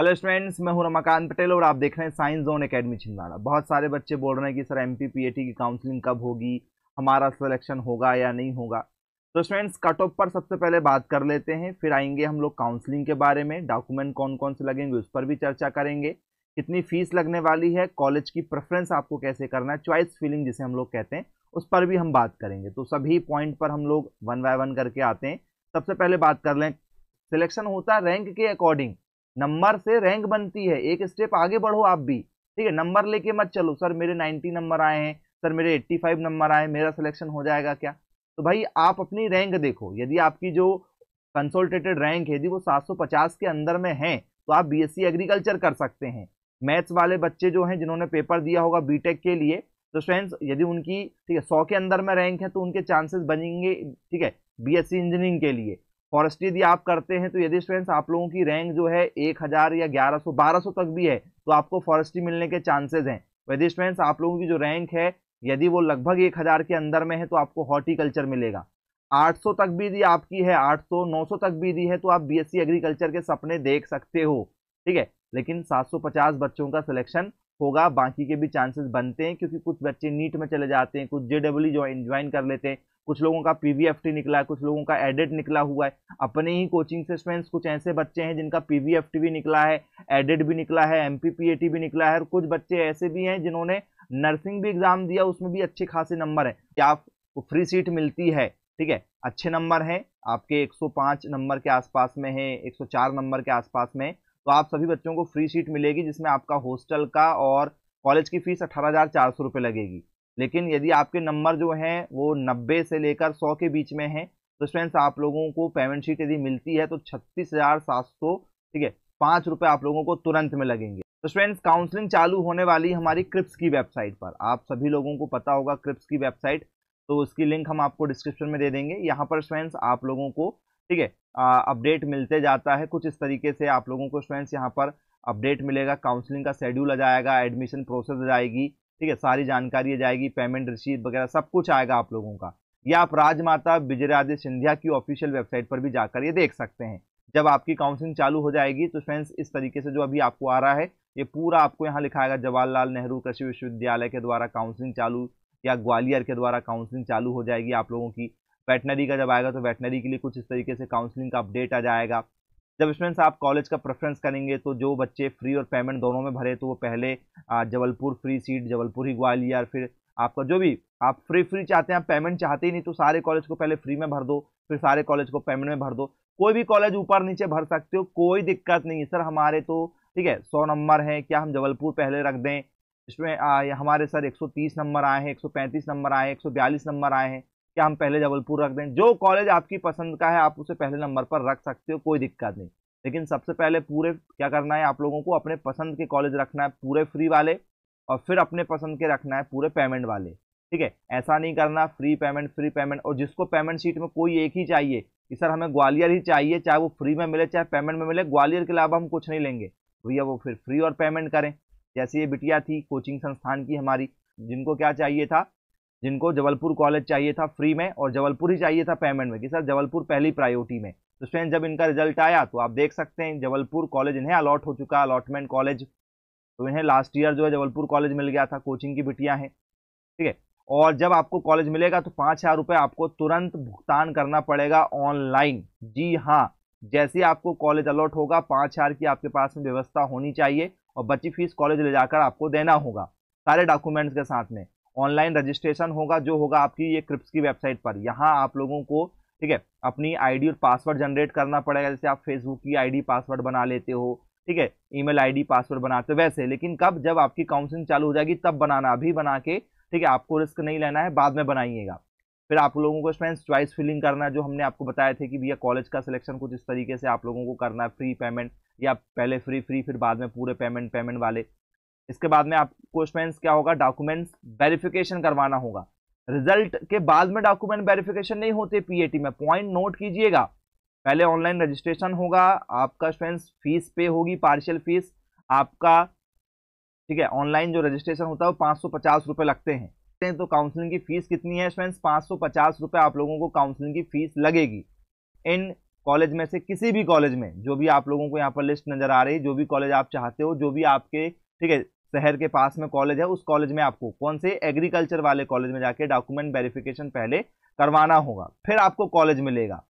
hello students मैं हूं रमाकांत पटेल और आप देख रहे हैं साइंस जोन एकेडमी छिंदवाड़ा बहुत सारे बच्चे बोल रहे हैं कि सर एम पी की काउंसलिंग कब होगी हमारा सिलेक्शन होगा या नहीं होगा तो स्टूडेंट्स कट ऑफ पर सबसे पहले बात कर लेते हैं फिर आएंगे हम लोग काउंसलिंग के बारे में डॉक्यूमेंट कौन कौन से लगेंगे उस पर भी चर्चा करेंगे कितनी फीस लगने वाली है कॉलेज की प्रेफरेंस आपको कैसे करना है चॉइस फीलिंग जिसे हम लोग कहते हैं उस पर भी हम बात करेंगे तो सभी पॉइंट पर हम लोग वन बाय वन करके आते हैं सबसे पहले बात कर लें सिलेक्शन होता है रैंक के अकॉर्डिंग नंबर से रैंक बनती है एक स्टेप आगे बढ़ो आप भी ठीक है नंबर लेके मत चलो सर मेरे 90 नंबर आए हैं सर मेरे 85 नंबर आए मेरा सिलेक्शन हो जाएगा क्या तो भाई आप अपनी रैंक देखो यदि आपकी जो कंसोल्टेटेड रैंक है यदि वो 750 के अंदर में है तो आप बीएससी एग्रीकल्चर कर सकते हैं मैथ्स वाले बच्चे जो हैं जिन्होंने पेपर दिया होगा टेक के लिए तो फ्रेंड्स यदि उनकी ठीक है सौ के अंदर में रैंक है तो उनके चांसेस बनेंगे ठीक है सी इंजीनियरिंग के लिए फॉरेस्ट्री यदि आप करते हैं तो यदि स्टूडेंट्स आप लोगों की रैंक जो है एक हज़ार या ग्यारह सौ बारह सौ तक भी है तो आपको फॉरेस्ट्री मिलने के चांसेज हैं यदि स्टूडेंट्स आप लोगों की जो रैंक है यदि वो लगभग एक हज़ार के अंदर में है तो आपको हॉर्टिकल्चर मिलेगा 800 तक भी यदि आपकी है 800 900 तक भी दी है तो आप सी एग्रीकल्चर के सपने देख सकते हो ठीक है लेकिन पचास बच्चों का सिलेक्शन होगा बाकी के भी चांसेस बनते हैं क्योंकि कुछ बच्चे नीट में चले जाते हैं कुछ जे डब्ल्यू ज्वाइन कर लेते हैं कुछ लोगों का पीवीएफटी निकला है कुछ लोगों का एडिट निकला हुआ है अपने ही कोचिंग से कुछ ऐसे बच्चे हैं जिनका पीवीएफटी भी निकला है एडिट भी निकला है एमपीपीएटी भी निकला है और कुछ बच्चे ऐसे भी हैं जिन्होंने नर्सिंग भी एग्जाम दिया उसमें भी अच्छे खासे नंबर है क्या आपको फ्री सीट मिलती है ठीक है अच्छे नंबर हैं आपके 105 नंबर के आसपास में है 104 नंबर के आसपास में तो आप सभी बच्चों को फ्री सीट मिलेगी जिसमें आपका हॉस्टल का और कॉलेज की फीस अठारह हज़ार चार सौ रुपये लगेगी लेकिन यदि आपके नंबर जो हैं वो नब्बे से लेकर सौ के बीच में हैं तो फ्रेंड्स आप लोगों को पेमेंट शीट यदि मिलती है तो छत्तीस हज़ार सात सौ ठीक है पाँच रुपये आप लोगों को तुरंत में लगेंगे तो फ्रेंड्स काउंसलिंग चालू होने वाली हमारी क्रिप्स की वेबसाइट पर आप सभी लोगों को पता होगा क्रिप्स की वेबसाइट तो उसकी लिंक हम आपको डिस्क्रिप्शन में दे देंगे यहाँ पर फ्रेंड्स आप लोगों को ठीक है अपडेट मिलते जाता है कुछ इस तरीके से आप लोगों को फ्रेंड्स यहाँ पर अपडेट मिलेगा काउंसलिंग का शेड्यूल आ जाएगा एडमिशन प्रोसेस आ जाएगी ठीक है सारी जानकारी जाएगी पेमेंट रिसीट वगैरह सब कुछ आएगा आप लोगों का या आप राजमाता बिजरादे सिंधिया की ऑफिशियल वेबसाइट पर भी जाकर ये देख सकते हैं जब आपकी काउंसलिंग चालू हो जाएगी तो फ्रेंड्स इस तरीके से जो अभी आपको आ रहा है ये पूरा आपको यहाँ लिखाएगा जवाहरलाल नेहरू कृषि विश्वविद्यालय के द्वारा काउंसलिंग चालू या ग्वालियर के द्वारा काउंसलिंग चालू हो जाएगी आप लोगों की वेटनरी का जब आएगा तो वेटनरी के लिए कुछ इस तरीके से काउंसलिंग का अपडेट आ जाएगा जब स्टूडेंट्स आप कॉलेज का प्रेफरेंस करेंगे तो जो बच्चे फ्री और पेमेंट दोनों में भरे तो वो पहले जबलपुर फ्री सीट जबलपुर ही ग्वालियर फिर आपका जो भी आप फ्री फ्री चाहते हैं आप पेमेंट चाहते ही नहीं तो सारे कॉलेज को पहले फ्री में भर दो फिर सारे कॉलेज को पेमेंट में भर दो कोई भी कॉलेज ऊपर नीचे भर सकते हो कोई दिक्कत नहीं है सर हमारे तो ठीक है सौ नंबर हैं क्या हम जबलपुर पहले रख दें इसमें हमारे सर एक नंबर आए हैं एक नंबर आए हैं एक नंबर आए हैं कि हम पहले जबलपुर रख दें जो कॉलेज आपकी पसंद का है आप उसे पहले नंबर पर रख सकते हो कोई दिक्कत नहीं लेकिन सबसे पहले पूरे क्या करना है आप लोगों को अपने पसंद के कॉलेज रखना है पूरे फ्री वाले और फिर अपने पसंद के रखना है पूरे पेमेंट वाले ठीक है ऐसा नहीं करना फ्री पेमेंट फ्री पेमेंट और जिसको पेमेंट शीट में कोई एक ही चाहिए कि सर हमें ग्वालियर ही चाहिए चाहे वो फ्री में मिले चाहे पेमेंट में मिले ग्वालियर के अलावा हम कुछ नहीं लेंगे भैया वो फिर फ्री और पेमेंट करें जैसे ये बिटिया थी कोचिंग संस्थान की हमारी जिनको क्या चाहिए था जिनको जबलपुर कॉलेज चाहिए था फ्री में और जबलपुर ही चाहिए था पेमेंट में कि सर जबलपुर पहली प्रायोरिटी में तो स्टूडेंट जब इनका रिजल्ट आया तो आप देख सकते हैं जबलपुर कॉलेज इन्हें अलॉट हो चुका अलॉटमेंट कॉलेज तो इन्हें लास्ट ईयर जो है जबलपुर कॉलेज मिल गया था कोचिंग की बिटियाँ हैं ठीक है और जब आपको कॉलेज मिलेगा तो पाँच हज़ार रुपये आपको तुरंत भुगतान करना पड़ेगा ऑनलाइन जी हाँ जैसे आपको कॉलेज अलॉट होगा पाँच हज़ार की आपके पास में व्यवस्था होनी चाहिए और बची फीस कॉलेज ले जाकर आपको देना होगा सारे डॉक्यूमेंट्स के साथ में ऑनलाइन रजिस्ट्रेशन होगा जो होगा आपकी ये क्रिप्स की वेबसाइट पर यहाँ आप लोगों को ठीक है अपनी आईडी और पासवर्ड जनरेट करना पड़ेगा जैसे आप फेसबुक की आईडी पासवर्ड बना लेते हो ठीक है ईमेल आईडी पासवर्ड बनाते हो वैसे लेकिन कब जब आपकी काउंसलिंग चालू हो जाएगी तब बनाना अभी बना के ठीक है आपको रिस्क नहीं लेना है बाद में बनाइएगा फिर आप लोगों को इसमें चॉइस फिलिंग करना है जो हमने आपको बताए थे कि भैया कॉलेज का सिलेक्शन कुछ इस तरीके से आप लोगों को करना है फ्री पेमेंट या पहले फ्री फ्री फिर बाद में पूरे पेमेंट पेमेंट वाले इसके बाद में आपको उसमें क्या होगा डॉक्यूमेंट्स वेरिफिकेशन करवाना होगा रिजल्ट के बाद में डॉक्यूमेंट वेरिफिकेशन नहीं होते पीएटी में पॉइंट नोट कीजिएगा पहले ऑनलाइन रजिस्ट्रेशन होगा आपका स्टूडेंट्स फीस पे होगी पार्शियल फीस आपका ठीक है ऑनलाइन जो रजिस्ट्रेशन होता है वो पाँच सौ पचास लगते हैं तो काउंसलिंग की फीस कितनी है स्टूडेंट्स पाँच सौ पचास आप लोगों को काउंसलिंग की फीस लगेगी इन कॉलेज में से किसी भी कॉलेज में जो भी आप लोगों को यहाँ पर लिस्ट नज़र आ रही जो भी कॉलेज आप चाहते हो जो भी आपके ठीक है शहर के पास में कॉलेज है उस कॉलेज में आपको कौन से एग्रीकल्चर वाले कॉलेज में जाके डॉक्यूमेंट वेरिफिकेशन पहले करवाना होगा फिर आपको कॉलेज मिलेगा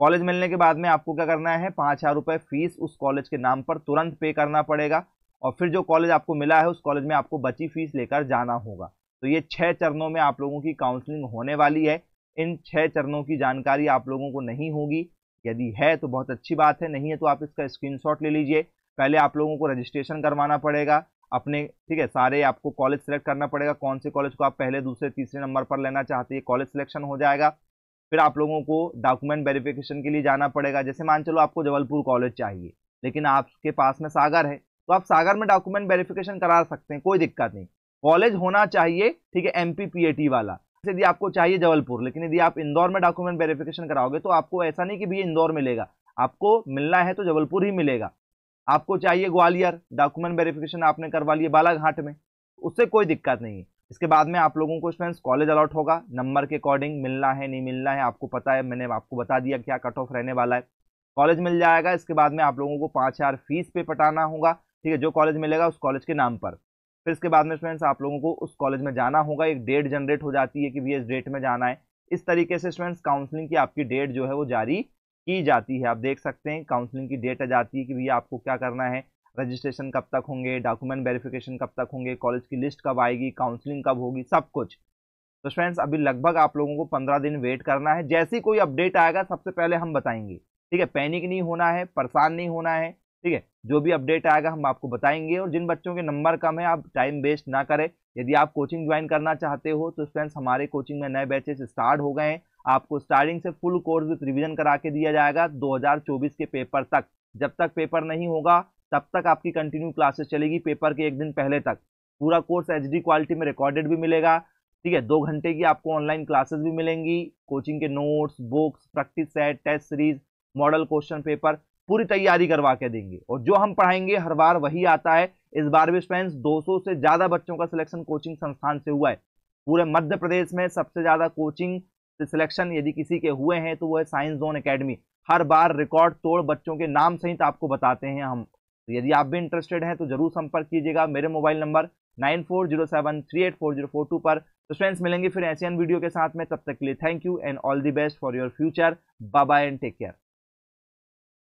कॉलेज मिलने के बाद में आपको क्या करना है पाँच हज़ार रुपये फीस उस कॉलेज के नाम पर तुरंत पे करना पड़ेगा और फिर जो कॉलेज आपको मिला है उस कॉलेज में आपको बची फीस लेकर जाना होगा तो ये छः चरणों में आप लोगों की काउंसलिंग होने वाली है इन छः चरणों की जानकारी आप लोगों को नहीं होगी यदि है तो बहुत अच्छी बात है नहीं है तो आप इसका स्क्रीनशॉट ले लीजिए पहले आप लोगों को रजिस्ट्रेशन करवाना पड़ेगा अपने ठीक है सारे आपको कॉलेज सेलेक्ट करना पड़ेगा कौन से कॉलेज को आप पहले दूसरे तीसरे नंबर पर लेना चाहते हैं कॉलेज सिलेक्शन हो जाएगा फिर आप लोगों को डॉक्यूमेंट वेरिफिकेशन के लिए जाना पड़ेगा जैसे मान चलो आपको जबलपुर कॉलेज चाहिए लेकिन आपके पास में सागर है तो आप सागर में डॉक्यूमेंट वेरिफिकेशन करा सकते हैं कोई दिक्कत नहीं कॉलेज होना चाहिए ठीक है एम पी वाला यदि आपको चाहिए जबलपुर लेकिन यदि आप इंदौर में डॉक्यूमेंट वेरिफिकेशन कराओगे तो आपको ऐसा नहीं कि भैया इंदौर मिलेगा आपको मिलना है तो जबलपुर ही मिलेगा आपको चाहिए ग्वालियर डॉक्यूमेंट वेरिफिकेशन आपने करवा लिया बालाघाट में उससे कोई दिक्कत नहीं है इसके बाद में आप लोगों को स्टूडेंट्स कॉलेज अलॉट होगा नंबर के अकॉर्डिंग मिलना है नहीं मिलना है आपको पता है मैंने आपको बता दिया क्या कट ऑफ रहने वाला है कॉलेज मिल जाएगा इसके बाद में आप लोगों को पाँच हज़ार फीस पे पटाना होगा ठीक है जो कॉलेज मिलेगा उस कॉलेज के नाम पर फिर इसके बाद में स्टूडेंट्स आप लोगों को उस कॉलेज में जाना होगा एक डेट जनरेट हो जाती है कि भैया इस डेट में जाना है इस तरीके से स्टूडेंट्स काउंसलिंग की आपकी डेट जो है वो जारी की जाती है आप देख सकते हैं काउंसलिंग की डेट आ जाती है कि भैया आपको क्या करना है रजिस्ट्रेशन कब तक होंगे डॉक्यूमेंट वेरिफिकेशन कब तक होंगे कॉलेज की लिस्ट कब आएगी काउंसलिंग कब होगी सब कुछ तो फ्रेंड्स अभी लगभग आप लोगों को पंद्रह दिन वेट करना है जैसे कोई अपडेट आएगा सबसे पहले हम बताएंगे ठीक है पैनिक नहीं होना है परेशान नहीं होना है ठीक है जो भी अपडेट आएगा हम आपको बताएंगे और जिन बच्चों के नंबर कम है आप टाइम वेस्ट ना करें यदि आप कोचिंग ज्वाइन करना चाहते हो तो फ्रेंड्स हमारे कोचिंग में नए बैचेस स्टार्ट हो गए हैं आपको स्टार्टिंग से फुल कोर्स विथ रिविजन करा के दिया जाएगा दो के पेपर तक जब तक पेपर नहीं होगा तब तक आपकी कंटिन्यू क्लासेस चलेगी पेपर के एक दिन पहले तक पूरा कोर्स एच क्वालिटी में रिकॉर्डेड भी मिलेगा ठीक है दो घंटे की आपको ऑनलाइन क्लासेस भी मिलेंगी कोचिंग के notes books practice set test series model question paper पूरी तैयारी करवा के देंगे और जो हम पढ़ाएंगे हर बार वही आता है इस बार भी फ्रेंड्स दो से ज़्यादा बच्चों का सिलेक्शन कोचिंग संस्थान से हुआ है पूरे मध्य प्रदेश में सबसे ज़्यादा कोचिंग सिलेक्शन यदि किसी के हुए हैं तो वो है साइंस जोन अकेडमी हर बार रिकॉर्ड तोड़ बच्चों के नाम सहित आपको बताते हैं हम तो यदि आप भी इंटरेस्टेड हैं तो जरूर संपर्क कीजिएगा मेरे mobile number nine four zero पर तो फ्रेंड्स मिलेंगे फिर ऐसे वीडियो के साथ में तब तक के लिए thank you and all the best for your future bye bye and take care